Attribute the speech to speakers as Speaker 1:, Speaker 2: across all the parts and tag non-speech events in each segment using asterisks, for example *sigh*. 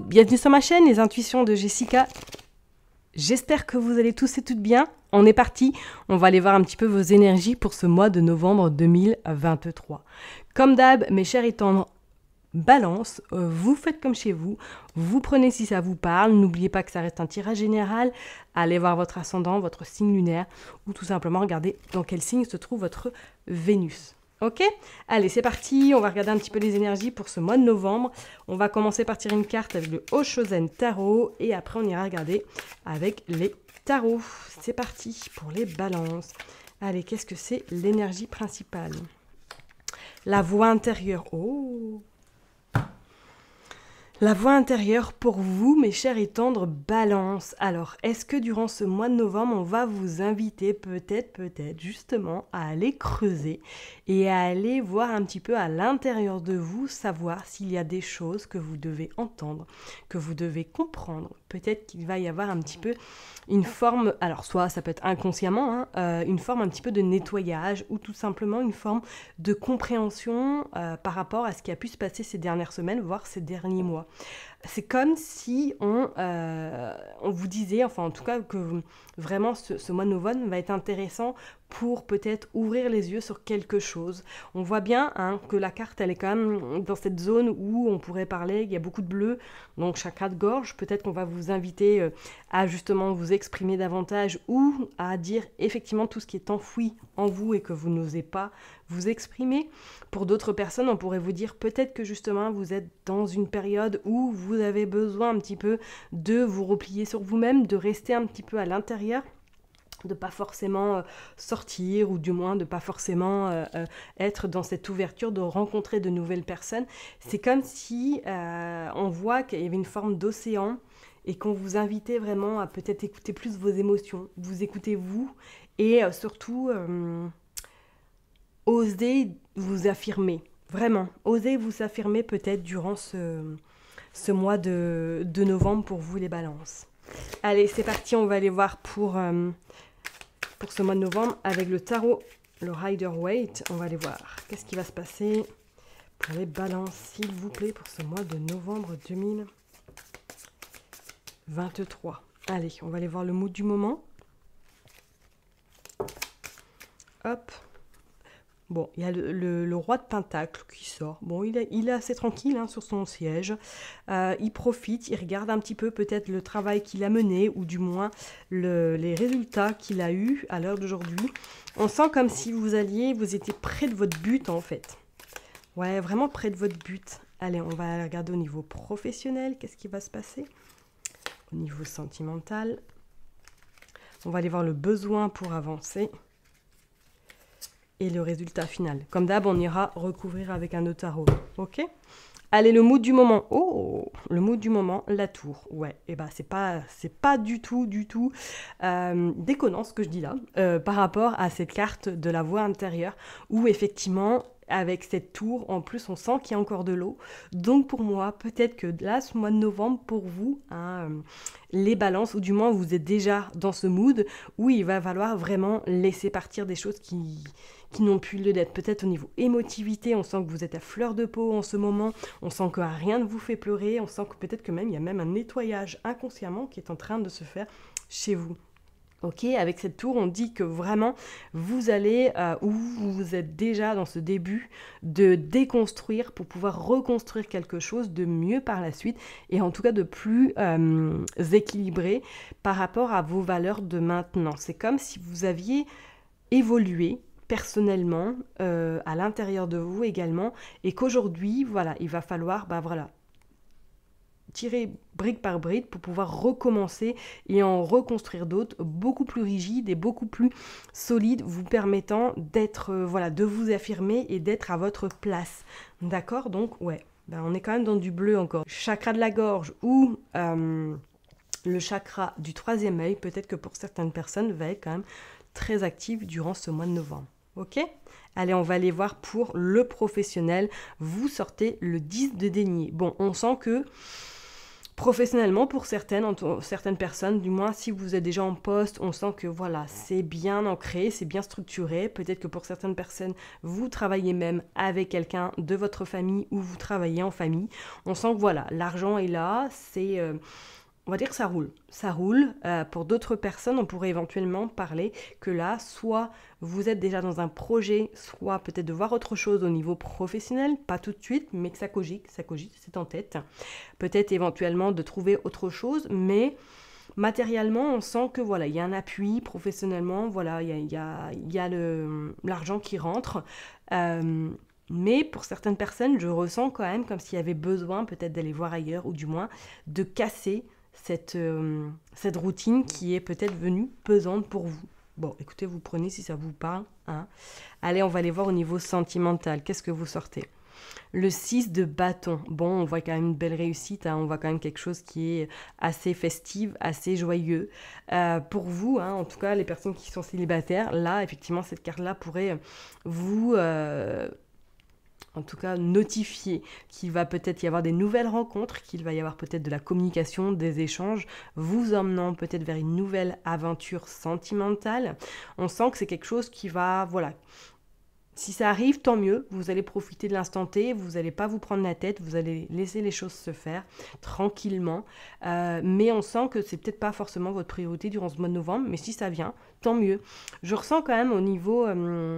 Speaker 1: bienvenue sur ma chaîne, les intuitions de Jessica. J'espère que vous allez tous et toutes bien. On est parti, on va aller voir un petit peu vos énergies pour ce mois de novembre 2023. Comme d'hab, mes chers et tendres balance, euh, vous faites comme chez vous, vous prenez si ça vous parle, n'oubliez pas que ça reste un tirage général, allez voir votre ascendant, votre signe lunaire, ou tout simplement regardez dans quel signe se trouve votre Vénus. Ok Allez, c'est parti, on va regarder un petit peu les énergies pour ce mois de novembre. On va commencer par tirer une carte avec le Oshozen Tarot et après on ira regarder avec les tarots. C'est parti pour les balances. Allez, qu'est-ce que c'est l'énergie principale La voix intérieure. Oh la voix intérieure pour vous, mes chers et tendres balance. Alors, est-ce que durant ce mois de novembre, on va vous inviter peut-être, peut-être justement à aller creuser et à aller voir un petit peu à l'intérieur de vous, savoir s'il y a des choses que vous devez entendre, que vous devez comprendre, peut-être qu'il va y avoir un petit peu une forme, alors soit ça peut être inconsciemment, hein, euh, une forme un petit peu de nettoyage ou tout simplement une forme de compréhension euh, par rapport à ce qui a pu se passer ces dernières semaines, voire ces derniers mois. C'est comme si on, euh, on vous disait, enfin en tout cas que vraiment ce, ce mois de novembre va être intéressant pour peut-être ouvrir les yeux sur quelque chose. On voit bien hein, que la carte, elle est quand même dans cette zone où on pourrait parler, il y a beaucoup de bleu, donc chakra de gorge, peut-être qu'on va vous inviter euh, à justement vous exprimer davantage ou à dire effectivement tout ce qui est enfoui en vous et que vous n'osez pas vous exprimer. Pour d'autres personnes, on pourrait vous dire peut-être que justement vous êtes dans une période où vous avez besoin un petit peu de vous replier sur vous-même, de rester un petit peu à l'intérieur de pas forcément euh, sortir ou du moins de pas forcément euh, euh, être dans cette ouverture de rencontrer de nouvelles personnes. C'est comme si on voit qu'il y avait une forme d'océan et qu'on vous invitait vraiment à peut-être écouter plus vos émotions, vous écouter vous et surtout oser vous affirmer, vraiment, oser vous affirmer peut-être durant ce, mois de, de, novembre pour vous les balances. Allez, c'est parti, on va aller voir pour pour ce mois de novembre avec le tarot, le Rider Waite. On va aller voir qu'est-ce qui va se passer pour les balances, s'il vous plaît, pour ce mois de novembre 2023. Allez, on va aller voir le mot du moment. Hop. Bon, il y a le, roi de Pentacle qui sort. Bon, il est, assez tranquille hein, sur son siège. Euh, il profite, il regarde un petit peu peut-être le travail qu'il a mené, ou du moins les résultats qu'il a eus à l'heure d'aujourd'hui. On sent comme si vous alliez, vous étiez près de votre but en fait. Ouais, vraiment près de votre but. Allez, on va regarder au niveau professionnel, qu'est-ce qui va se passer Au niveau sentimental, on va aller voir le besoin pour avancer et le résultat final. Comme d'hab, on ira recouvrir avec un autre tarot. Ok Allez, le mot du moment. Oh, le mot du moment, la tour. Ouais, et bah ben, c'est pas, c'est pas du tout, du tout euh, déconnant ce que je dis là euh, par rapport à cette carte de la voie intérieure où effectivement avec cette tour, en plus on sent qu'il y a encore de l'eau. Donc pour moi, peut-être que là, ce mois de novembre, pour vous, hein, euh, les balances, ou du moins vous êtes déjà dans ce mood où il va falloir vraiment laisser partir des choses qui, qui n'ont plus lieu d'être. Peut-être au niveau émotivité, on sent que vous êtes à fleur de peau en ce moment, on sent que rien ne vous fait pleurer, on sent que peut-être que même il y a même un nettoyage inconsciemment qui est en train de se faire chez vous avec cette tour, on dit que vraiment vous allez euh, ou vous êtes déjà dans ce début de déconstruire pour pouvoir reconstruire quelque chose de mieux par la suite et en tout cas de plus euh, équilibré par rapport à vos valeurs de maintenant. C'est comme si vous aviez évolué personnellement euh, à l'intérieur de vous également et qu'aujourd'hui, voilà, il va falloir, bah voilà, tirer brique par brique pour pouvoir recommencer et en reconstruire d'autres beaucoup plus rigides et beaucoup plus solides vous permettant d'être euh, voilà de vous affirmer et d'être à votre place d'accord donc ouais ben, on est quand même dans du bleu encore chakra de la gorge ou euh, le chakra du troisième œil peut-être que pour certaines personnes va être quand même très active durant ce mois de novembre ok Allez, on va aller voir pour le professionnel. Vous sortez le 10 de déni. Bon, on sent que professionnellement pour certaines, certaines personnes, du moins si vous êtes déjà en poste, on sent que voilà, c'est bien ancré, c'est bien structuré. Peut-être que pour certaines personnes, vous travaillez même avec quelqu'un de votre famille ou vous travaillez en famille. On sent que voilà, l'argent est là, c'est... Euh, on va dire que ça roule. Ça roule. Euh, pour d'autres personnes, on pourrait éventuellement parler que là, soit vous êtes déjà dans un projet, soit peut-être de voir autre chose au niveau professionnel, pas tout de suite, mais que ça cogite, ça cogite, c'est en tête. Peut-être éventuellement de trouver autre chose, mais matériellement, on sent que voilà, il y a un appui professionnellement, voilà, il y a, y a, l'argent qui rentre. Euh, mais pour certaines personnes, je ressens quand même comme s'il y avait besoin peut-être d'aller voir ailleurs ou du moins de casser cette, euh, cette routine qui est peut-être venue pesante pour vous. Bon, écoutez, vous prenez si ça vous parle. Hein. Allez, on va aller voir au niveau sentimental. Qu'est-ce que vous sortez le 6 de bâton. Bon, on voit quand même une belle réussite, hein. on voit quand même quelque chose qui est assez festive, assez joyeux. Euh, pour vous, hein, en tout cas, les personnes qui sont célibataires, là, effectivement, cette carte-là pourrait vous euh, en tout cas notifié qu'il va peut-être y avoir des nouvelles rencontres, qu'il va y avoir peut-être de la communication, des échanges, vous emmenant peut-être vers une nouvelle aventure sentimentale. On sent que c'est quelque chose qui va, voilà. Si ça arrive, tant mieux, vous allez profiter de l'instant T, vous n'allez pas vous prendre la tête, vous allez laisser les choses se faire tranquillement. Euh, mais on sent que c'est peut-être pas forcément votre priorité durant ce mois de novembre, mais si ça vient, tant mieux. Je ressens quand même au niveau euh,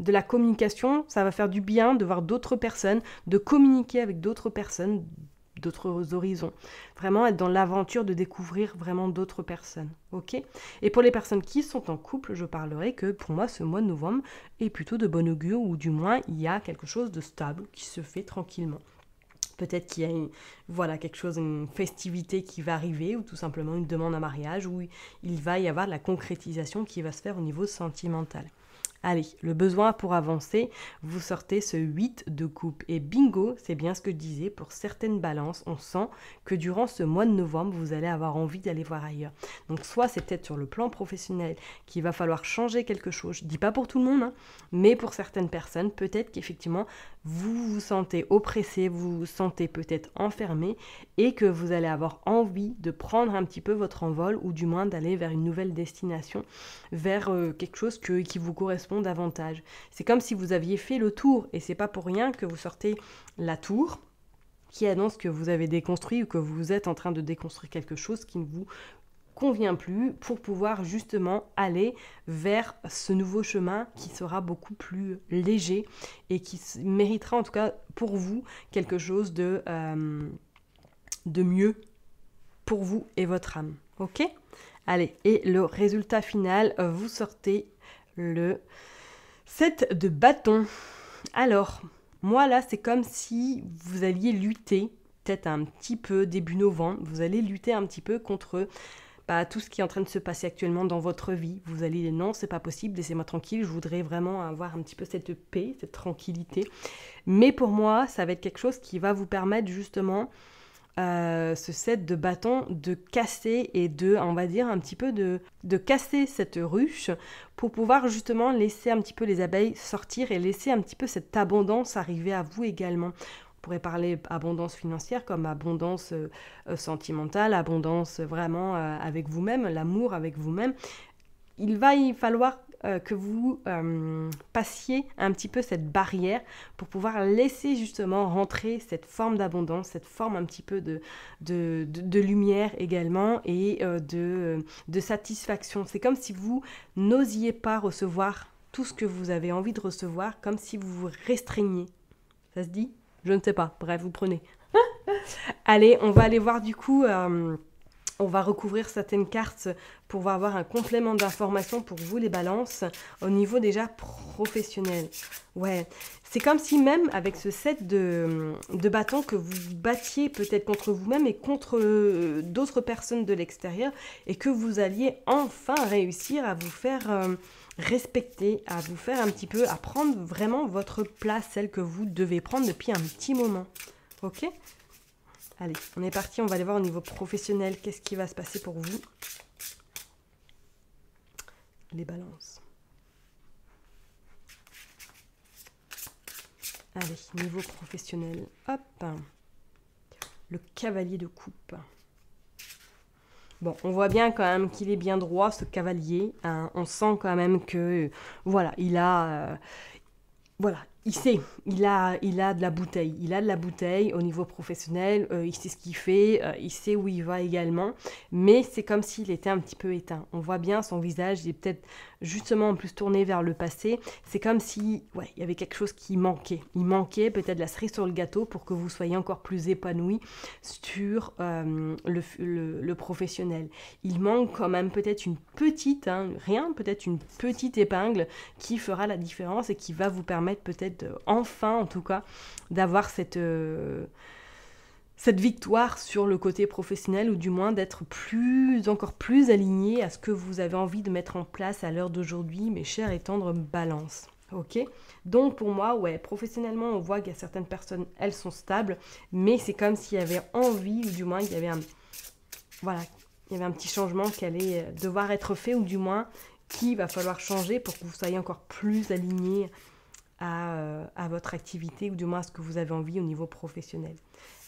Speaker 1: de la communication, ça va faire du bien de voir d'autres personnes, de communiquer avec d'autres personnes, d'autres horizons. Vraiment être dans l'aventure de découvrir vraiment d'autres personnes. Ok Et pour les personnes qui sont en couple, je parlerai que pour moi, ce mois de novembre est plutôt de bon augure, ou du moins, il y a quelque chose de stable qui se fait tranquillement. Peut-être qu'il y a voilà, quelque chose, une festivité qui va arriver, ou tout simplement une demande en mariage, où il va y avoir de la concrétisation qui va se faire au niveau sentimental. Allez, le besoin pour avancer, vous sortez ce 8 de coupe. Et bingo, c'est bien ce que je disais, pour certaines balances, on sent que durant ce mois de novembre, vous allez avoir envie d'aller voir ailleurs. Donc soit c'est peut-être sur le plan professionnel qu'il va falloir changer quelque chose, je dis pas pour tout le monde, hein, mais pour certaines personnes, peut-être qu'effectivement, vous vous sentez oppressé, vous vous sentez peut-être enfermé et que vous allez avoir envie de prendre un petit peu votre envol ou du moins d'aller vers une nouvelle destination, vers euh, quelque chose que, qui vous correspond davantage. C'est comme si vous aviez fait le tour et c'est pas pour rien que vous sortez la tour qui annonce que vous avez déconstruit ou que vous êtes en train de déconstruire quelque chose qui ne vous convient plus pour pouvoir justement aller vers ce nouveau chemin qui sera beaucoup plus léger et qui méritera en tout cas pour vous quelque chose de, euh, de mieux pour vous et votre âme. Ok Allez, et le résultat final, euh, vous sortez le 7 de bâton. Alors, moi là, c'est comme si vous alliez lutter, peut-être un petit peu début novembre, vous allez lutter un petit peu contre tout ce qui est en train de se passer actuellement dans votre vie. Vous allez dire non, c'est pas possible, laissez-moi tranquille, je voudrais vraiment avoir un petit peu cette paix, cette tranquillité. Mais pour moi, ça va être quelque chose qui va vous permettre justement euh, ce set de bâtons de casser et de, on va dire, un petit peu de, de casser cette ruche pour pouvoir justement laisser un petit peu les abeilles sortir et laisser un petit peu cette abondance arriver à vous également pourrait parler abondance financière comme abondance euh, euh, sentimentale, abondance euh, vraiment avec vous-même, l'amour avec vous-même. Il va y falloir que vous passiez un petit peu cette barrière pour pouvoir laisser justement rentrer cette forme d'abondance, cette forme un petit peu de, de, de, lumière également et de, de satisfaction. C'est comme si vous n'osiez pas recevoir tout ce que vous avez envie de recevoir, comme si vous vous restreigniez. Ça se dit je ne sais pas. Bref, vous prenez. *laughs* Allez, on va aller voir du coup. Euh, on va recouvrir certaines cartes pour avoir un complément d'information pour vous les balances au niveau déjà professionnel. Ouais, c'est comme si même avec ce set de, bâtons que vous battiez peut-être contre vous-même et contre euh, d'autres personnes de l'extérieur et que vous alliez enfin réussir à vous faire euh, respecter, à vous faire un petit peu, à prendre vraiment votre place, celle que vous devez prendre depuis un petit moment. Ok Allez, on est parti, on va aller voir au niveau professionnel qu'est-ce qui va se passer pour vous. Les balances. Allez, niveau professionnel, hop, le cavalier de coupe. Bon, on voit bien quand même qu'il est bien droit, ce cavalier. Hein. On sent quand même que, voilà, il a, euh, voilà, il sait, il a, il a de la bouteille. Il a de la bouteille au niveau professionnel, euh, il sait ce qu'il fait, euh, il sait où il va également. Mais c'est comme s'il était un petit peu éteint. On voit bien son visage, il est peut-être justement en plus tourné vers le passé, c'est comme si ouais, il y avait quelque chose qui manquait. Il manquait peut-être la cerise sur le gâteau pour que vous soyez encore plus épanoui sur euh, le, professionnel. Il manque quand même peut-être une petite, hein, rien, peut-être une petite épingle qui fera la différence et qui va vous permettre peut-être euh, enfin en tout cas d'avoir cette... Euh, cette victoire sur le côté professionnel ou du moins d'être plus encore plus aligné à ce que vous avez envie de mettre en place à l'heure d'aujourd'hui, mes chers et tendres balances. Ok Donc pour moi, ouais, professionnellement, on voit qu'il y a certaines personnes, elles sont stables, mais c'est comme s'il y avait envie, ou du moins il y avait un. Voilà, il y avait un petit changement qui allait euh, devoir être fait, ou du moins qui va falloir changer pour que vous soyez encore plus aligné euh, à, votre activité ou du moins à ce que vous avez envie au niveau professionnel.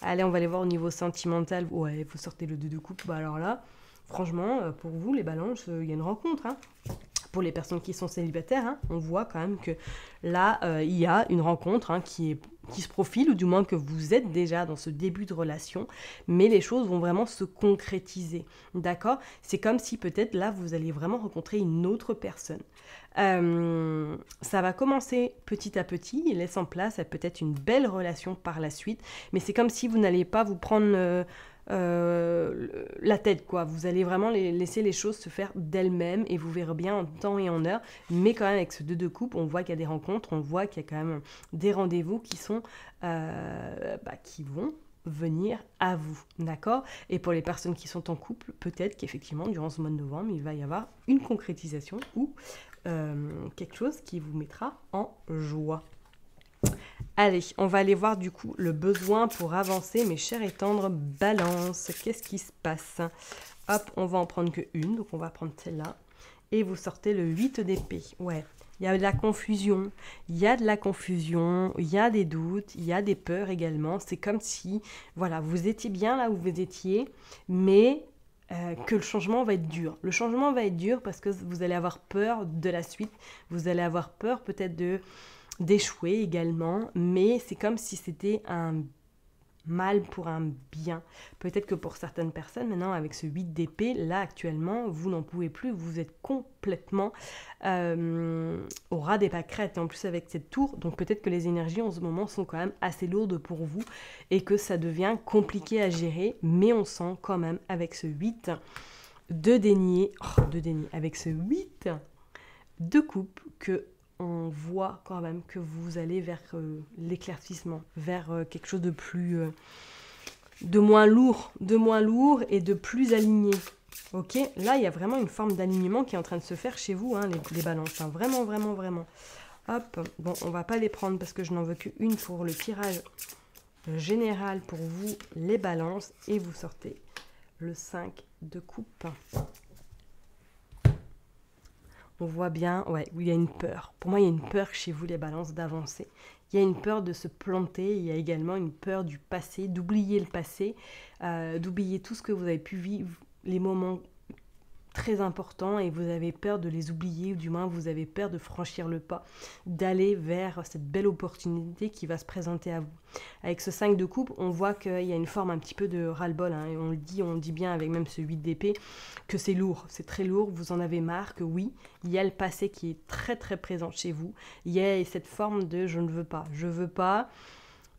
Speaker 1: Allez, on va aller voir au niveau sentimental. Ouais, faut sortir le 2 de coupe. Bah alors là, franchement, euh, pour vous, les balances, euh, il y a une rencontre. Hein les personnes qui sont célibataires, hein, on voit quand même que là, euh, il y a une rencontre hein, qui, qui se profile, ou du moins que vous êtes déjà dans ce début de relation, mais les choses vont vraiment se concrétiser. D'accord C'est comme si peut-être là, vous allez vraiment rencontrer une autre personne. Euh, ça va commencer petit à petit, il laisse en place euh, peut-être une belle relation par la suite, mais c'est comme si vous n'allez pas vous prendre... Euh, la tête, quoi. Vous allez vraiment laisser les choses se faire d'elles-mêmes et vous verrez bien en temps et en heure. Mais quand même, avec ce deux de coupe, on voit qu'il y a des rencontres, on voit qu'il y a quand même des rendez-vous qui sont, euh, bah, qui vont venir à vous, d'accord Et pour les personnes qui sont en couple, peut-être qu'effectivement, durant ce mois de novembre, il va y avoir une concrétisation ou euh, quelque chose qui vous mettra en joie. Allez, on va aller voir du coup le besoin pour avancer, mes chers et tendres balance. Qu'est-ce qui se passe Hop, on va en prendre que une, donc on va prendre celle-là. Et vous sortez le 8 d'épée. Ouais, il y a de la confusion, il y a de la confusion, il y a des doutes, il y a des peurs également. C'est comme si, voilà, vous étiez bien là où vous étiez, mais euh, que le changement va être dur. Le changement va être dur parce que vous allez avoir peur de la suite, vous allez avoir peur peut-être de d'échouer également, mais c'est comme si c'était un mal pour un bien. Peut-être que pour certaines personnes, maintenant, avec ce 8 d'épée, là, actuellement, vous n'en pouvez plus, vous êtes complètement euh, au ras des pâquerettes. Et en plus, avec cette tour, donc peut-être que les énergies en ce moment sont quand même assez lourdes pour vous et que ça devient compliqué à gérer, mais on sent quand même avec ce 8 de dénier, oh, de dénier, avec ce 8 de coupe que on voit quand même que vous allez vers euh, l'éclaircissement, vers euh, quelque chose de plus, euh, de moins lourd, de moins lourd et de plus aligné. Ok, là il y a vraiment une forme d'alignement qui est en train de se faire chez vous, hein, les, balances, hein. vraiment, vraiment, vraiment. Hop, bon, on va pas les prendre parce que je n'en veux qu'une pour le tirage général pour vous, les balances, et vous sortez le 5 de coupe on voit bien ouais, où il y a une peur. Pour moi, il y a une peur chez vous, les balances, d'avancer. Il y a une peur de se planter, il y a également une peur du passé, d'oublier le passé, euh, d'oublier tout ce que vous avez pu vivre, les moments très importants et vous avez peur de les oublier, ou du moins vous avez peur de franchir le pas, d'aller vers cette belle opportunité qui va se présenter à vous. Avec ce 5 de coupe, on voit qu'il y a une forme un petit peu de ras-le-bol, hein, et on le dit, on dit bien avec même ce 8 d'épée, que c'est lourd, c'est très lourd, vous en avez marre, que oui, il y a le passé qui est très très présent chez vous, il y a cette forme de je ne veux pas, je veux pas,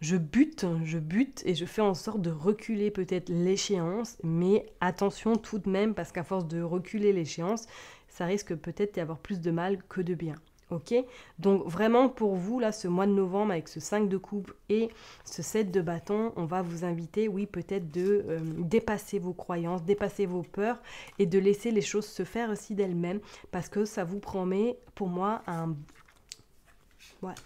Speaker 1: je bute, je bute et je fais en sorte de reculer peut-être l'échéance, mais attention tout de même parce qu'à force de reculer l'échéance, ça risque peut-être d'y avoir plus de mal que de bien. Ok Donc vraiment pour vous, là, ce mois de novembre, avec ce 5 de coupe et ce 7 de bâton, on va vous inviter, oui, peut-être de euh, dépasser vos croyances, dépasser vos peurs et de laisser les choses se faire aussi d'elles-mêmes parce que ça vous promet, pour moi, un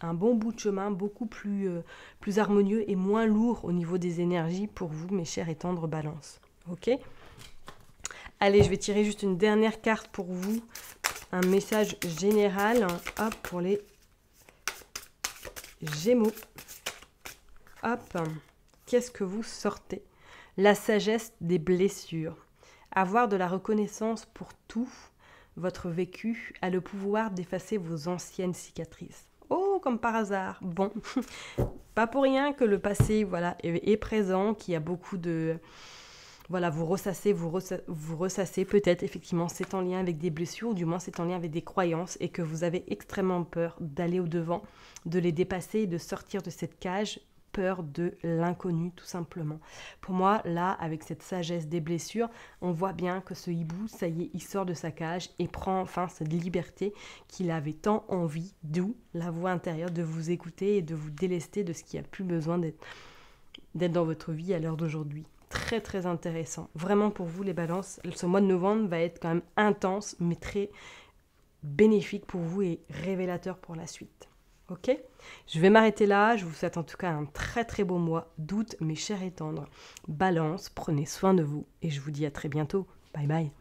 Speaker 1: un bon bout de chemin, beaucoup plus, euh, plus harmonieux et moins lourd au niveau des énergies pour vous, mes chers et tendres balances. Ok Allez, je vais tirer juste une dernière carte pour vous, un message général, hop, pour les Gémeaux. Hop, qu'est-ce que vous sortez La sagesse des blessures. Avoir de la reconnaissance pour tout votre vécu a le pouvoir d'effacer vos anciennes cicatrices comme par hasard. Bon, *laughs* pas pour rien que le passé voilà, est présent, qu'il y a beaucoup de... Voilà, vous ressassez, vous, vous ressassez peut-être, effectivement, c'est en lien avec des blessures, ou du moins c'est en lien avec des croyances, et que vous avez extrêmement peur d'aller au-devant, de les dépasser, de sortir de cette cage peur de l'inconnu tout simplement. Pour moi, là, avec cette sagesse des blessures, on voit bien que ce hibou, ça y est, il sort de sa cage et prend enfin cette liberté qu'il avait tant envie, d'où la voix intérieure de vous écouter et de vous délester de ce qui a plus besoin d'être dans votre vie à l'heure d'aujourd'hui. Très très intéressant. Vraiment pour vous les balances, ce mois de novembre va être quand même intense mais très bénéfique pour vous et révélateur pour la suite. Ok Je vais m'arrêter là. Je vous souhaite en tout cas un très très beau mois d'août, mes chers et tendres. Balance, prenez soin de vous et je vous dis à très bientôt. Bye bye.